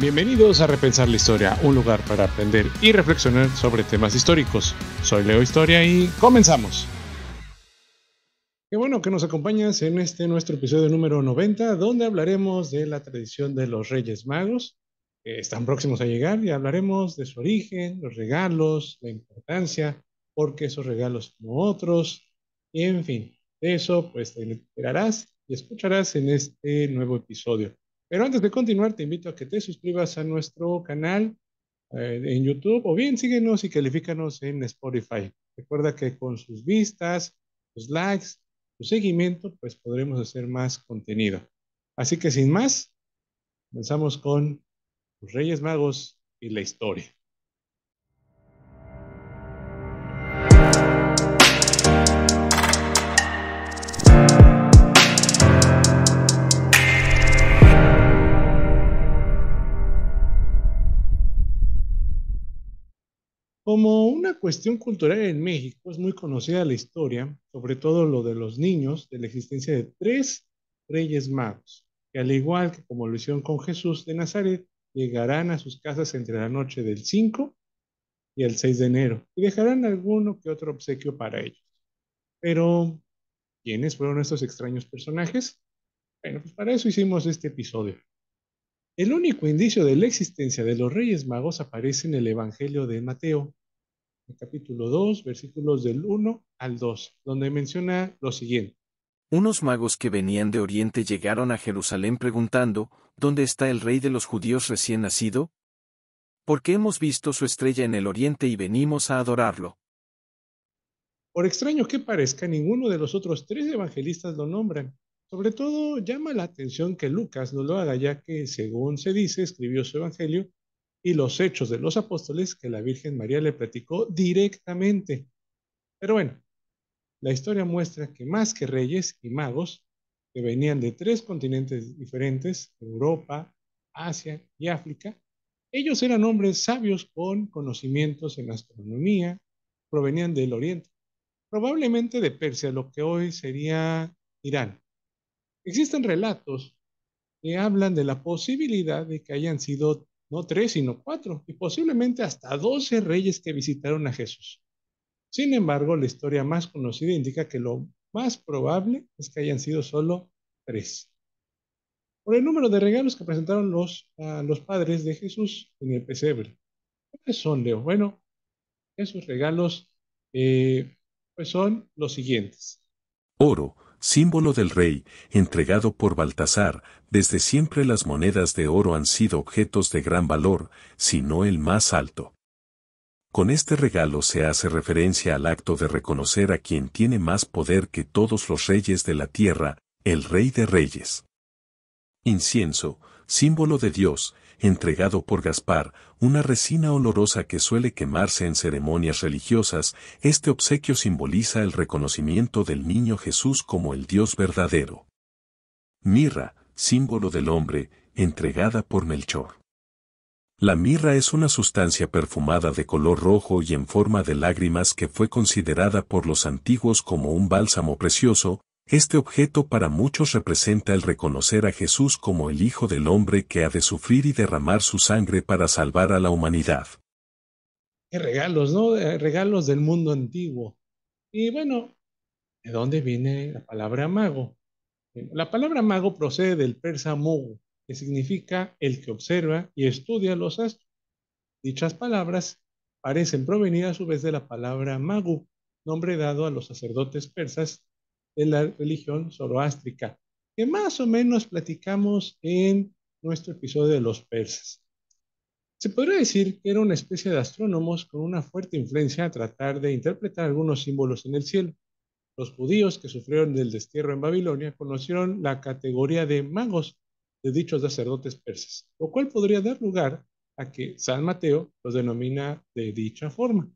Bienvenidos a Repensar la Historia, un lugar para aprender y reflexionar sobre temas históricos. Soy Leo Historia y comenzamos. Qué bueno que nos acompañas en este nuestro episodio número 90, donde hablaremos de la tradición de los Reyes Magos. que están próximos a llegar y hablaremos de su origen, los regalos, la importancia, por qué esos regalos como otros, y en fin, eso pues te enterarás y escucharás en este nuevo episodio. Pero antes de continuar, te invito a que te suscribas a nuestro canal eh, en YouTube o bien síguenos y califícanos en Spotify. Recuerda que con sus vistas, sus likes, su seguimiento, pues podremos hacer más contenido. Así que sin más, comenzamos con los Reyes Magos y la historia. Como una cuestión cultural en México, es muy conocida la historia, sobre todo lo de los niños, de la existencia de tres reyes magos, que al igual que como lo hicieron con Jesús de Nazaret, llegarán a sus casas entre la noche del 5 y el 6 de enero y dejarán alguno que otro obsequio para ellos. Pero, ¿quiénes fueron estos extraños personajes? Bueno, pues para eso hicimos este episodio. El único indicio de la existencia de los Reyes Magos aparece en el Evangelio de Mateo, capítulo 2, versículos del 1 al 2, donde menciona lo siguiente. Unos magos que venían de Oriente llegaron a Jerusalén preguntando, ¿Dónde está el rey de los judíos recién nacido? Porque hemos visto su estrella en el Oriente y venimos a adorarlo. Por extraño que parezca, ninguno de los otros tres evangelistas lo nombran. Sobre todo llama la atención que Lucas no lo haga, ya que, según se dice, escribió su evangelio y los hechos de los apóstoles que la Virgen María le platicó directamente. Pero bueno, la historia muestra que más que reyes y magos, que venían de tres continentes diferentes, Europa, Asia y África, ellos eran hombres sabios con conocimientos en astronomía, provenían del Oriente, probablemente de Persia, lo que hoy sería Irán. Existen relatos que hablan de la posibilidad de que hayan sido no tres, sino cuatro, y posiblemente hasta doce reyes que visitaron a Jesús. Sin embargo, la historia más conocida indica que lo más probable es que hayan sido solo tres. Por el número de regalos que presentaron los, los padres de Jesús en el pesebre. ¿Cuáles son, Leo? Bueno, esos regalos eh, pues son los siguientes. Oro, símbolo del rey, entregado por Baltasar, desde siempre las monedas de oro han sido objetos de gran valor, si no el más alto. Con este regalo se hace referencia al acto de reconocer a quien tiene más poder que todos los reyes de la tierra, el Rey de Reyes. Incienso, símbolo de Dios, entregado por Gaspar, una resina olorosa que suele quemarse en ceremonias religiosas, este obsequio simboliza el reconocimiento del niño Jesús como el Dios verdadero. Mirra, símbolo del hombre, entregada por Melchor. La mirra es una sustancia perfumada de color rojo y en forma de lágrimas que fue considerada por los antiguos como un bálsamo precioso, este objeto para muchos representa el reconocer a Jesús como el Hijo del Hombre que ha de sufrir y derramar su sangre para salvar a la humanidad. Qué regalos, ¿no? Eh, regalos del mundo antiguo. Y bueno, ¿de dónde viene la palabra mago? La palabra mago procede del persa mogu, que significa el que observa y estudia los astros. Dichas palabras parecen provenir a su vez de la palabra magu, nombre dado a los sacerdotes persas de la religión zoroástrica, que más o menos platicamos en nuestro episodio de los persas. Se podría decir que era una especie de astrónomos con una fuerte influencia a tratar de interpretar algunos símbolos en el cielo. Los judíos que sufrieron del destierro en Babilonia conocieron la categoría de magos de dichos sacerdotes persas, lo cual podría dar lugar a que San Mateo los denomina de dicha forma.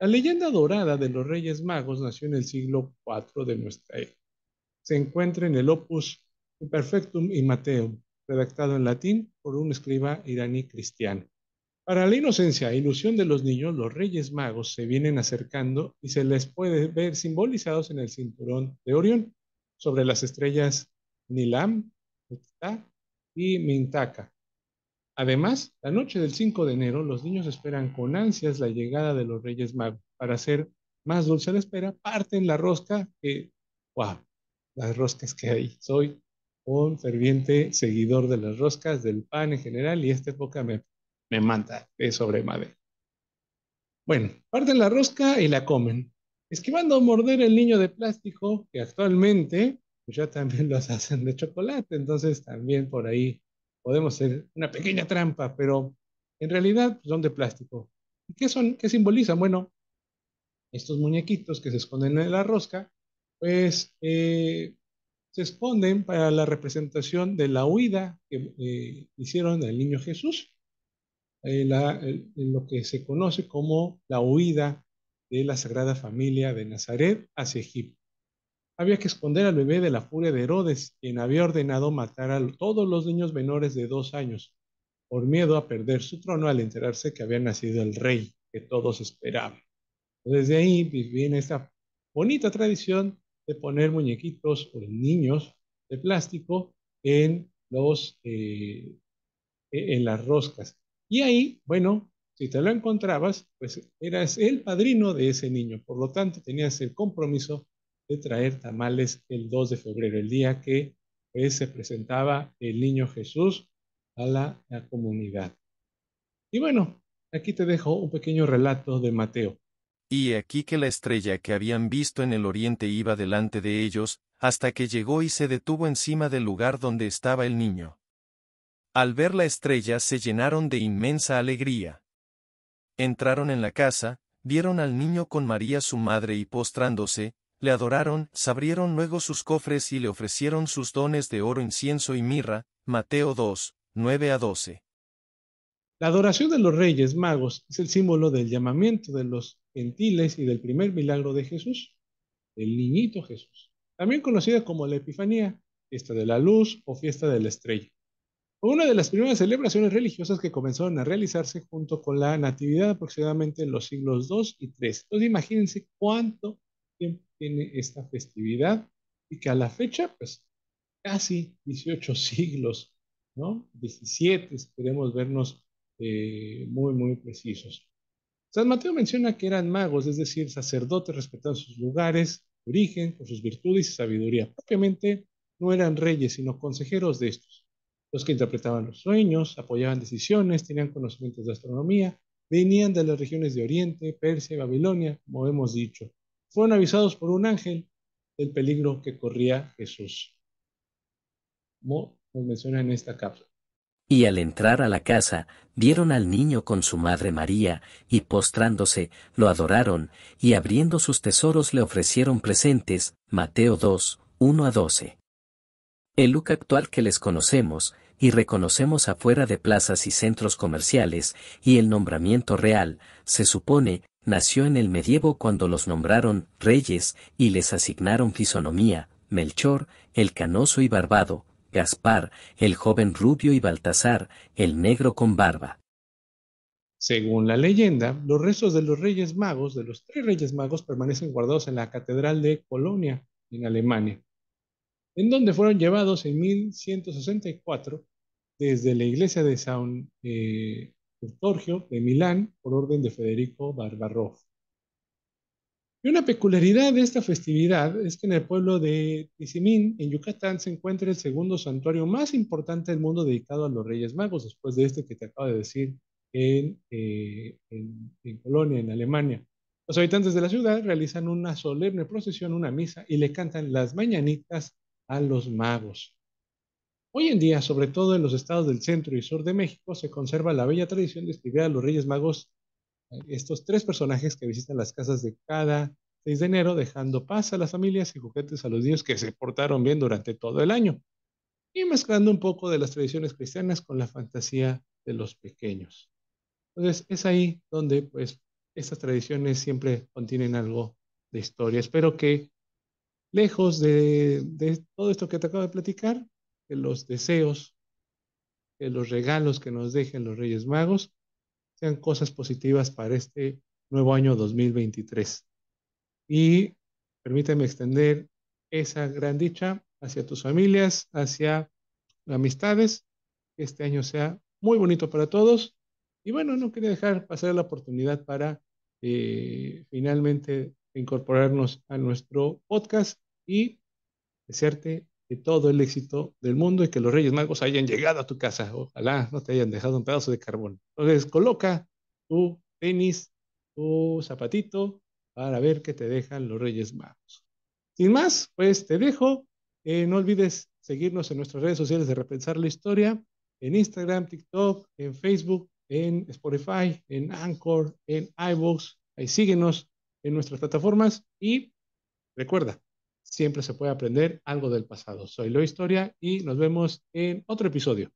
La leyenda dorada de los Reyes Magos nació en el siglo IV de nuestra era. Se encuentra en el Opus Imperfectum y Mateum, redactado en latín por un escriba iraní cristiano. Para la inocencia e ilusión de los niños, los Reyes Magos se vienen acercando y se les puede ver simbolizados en el cinturón de Orión, sobre las estrellas Nilam, Utah y Mintaka, Además, la noche del 5 de enero, los niños esperan con ansias la llegada de los Reyes Magos. Para hacer más dulce la espera, parten la rosca que, wow, las roscas que hay. Soy un ferviente seguidor de las roscas, del pan en general, y esta época me, me es de sobremadera. Bueno, parten la rosca y la comen, esquivando morder el niño de plástico, que actualmente pues ya también los hacen de chocolate, entonces también por ahí podemos ser una pequeña trampa, pero en realidad son de plástico. ¿Y qué son? ¿Qué simbolizan? Bueno, estos muñequitos que se esconden en la rosca, pues eh, se esconden para la representación de la huida que eh, hicieron del niño Jesús, eh, lo que se conoce como la huida de la Sagrada Familia de Nazaret hacia Egipto había que esconder al bebé de la furia de Herodes, quien había ordenado matar a todos los niños menores de dos años, por miedo a perder su trono al enterarse que había nacido el rey que todos esperaban. Desde ahí viene esta bonita tradición de poner muñequitos o niños de plástico en, los, eh, e-, en las roscas. Y ahí, bueno, si te lo encontrabas, pues eras el padrino de ese niño. Por lo tanto, tenías el compromiso de traer tamales el 2 de febrero, el día que pues, se presentaba el niño Jesús a la, la comunidad. Y bueno, aquí te dejo un pequeño relato de Mateo. Y aquí que la estrella que habían visto en el oriente iba delante de ellos, hasta que llegó y se detuvo encima del lugar donde estaba el niño. Al ver la estrella se llenaron de inmensa alegría. Entraron en la casa, vieron al niño con María su madre y postrándose, le adoraron, abrieron luego sus cofres y le ofrecieron sus dones de oro, incienso y mirra, Mateo 2, 9 a 12. La adoración de los reyes magos es el símbolo del llamamiento de los gentiles y del primer milagro de Jesús, el niñito Jesús, también conocida como la Epifanía, fiesta de la luz o fiesta de la estrella. Fue una de las primeras celebraciones religiosas que comenzaron a realizarse junto con la Natividad aproximadamente en los siglos 2 y 3 Entonces imagínense cuánto tiempo tiene esta festividad y que a la fecha, pues casi 18 siglos, ¿no? 17, queremos vernos eh, muy, muy precisos. San Mateo menciona que eran magos, es decir, sacerdotes respetando sus lugares, origen, por sus virtudes y sabiduría. Propiamente no eran reyes, sino consejeros de estos, los que interpretaban los sueños, apoyaban decisiones, tenían conocimientos de astronomía, venían de las regiones de Oriente, Persia y Babilonia, como hemos dicho fueron avisados por un ángel del peligro que corría Jesús. Como nos menciona en esta cápsula. Y al entrar a la casa, vieron al niño con su madre María, y postrándose, lo adoraron, y abriendo sus tesoros le ofrecieron presentes, Mateo 2, 1 a 12. El look actual que les conocemos, y reconocemos afuera de plazas y centros comerciales, y el nombramiento real, se supone, nació en el medievo cuando los nombraron reyes y les asignaron fisonomía, Melchor, el canoso y barbado, Gaspar, el joven rubio y Baltasar, el negro con barba. Según la leyenda, los restos de los reyes magos, de los tres reyes magos, permanecen guardados en la Catedral de Colonia, en Alemania, en donde fueron llevados en 1164 desde la iglesia de San eh, Torgio, de Milán por orden de Federico Barbarroff. Y una peculiaridad de esta festividad es que en el pueblo de Tizimín, en Yucatán, se encuentra el segundo santuario más importante del mundo dedicado a los Reyes Magos, después de este que te acabo de decir en, Polonia, eh, Colonia, en Alemania. Los habitantes de la ciudad realizan una solemne procesión, una misa, y le cantan las mañanitas a los magos. Hoy en día, sobre todo en los estados del centro y sur de México, se conserva la bella tradición de escribir a los Reyes Magos eh, estos tres personajes que visitan las casas de cada 6 de enero, dejando paz a las familias y juguetes a los niños que se portaron bien durante todo el año, y mezclando un poco de las tradiciones cristianas con la fantasía de los pequeños. Entonces, es ahí donde pues estas tradiciones siempre contienen algo de historia. Espero que lejos de, de todo esto que te acabo de platicar, que los deseos, que los regalos que nos dejen los Reyes Magos sean cosas positivas para este nuevo año 2023. Y permíteme extender esa gran dicha hacia tus familias, hacia las amistades. Que este año sea muy bonito para todos. Y bueno, no quería dejar pasar la oportunidad para eh, finalmente incorporarnos a nuestro podcast y desearte todo el éxito del mundo y que los Reyes Magos hayan llegado a tu casa. Ojalá no te hayan dejado un pedazo de carbón. Entonces, coloca tu tenis, tu zapatito para ver qué te dejan los Reyes Magos. Sin más, pues te dejo. Eh, no olvides seguirnos en nuestras redes sociales de Repensar la Historia, en Instagram, TikTok, en Facebook, en Spotify, en Anchor, en iVoox. Ahí síguenos en nuestras plataformas y recuerda, siempre se puede aprender algo del pasado. Soy Lo Historia y nos vemos en otro episodio.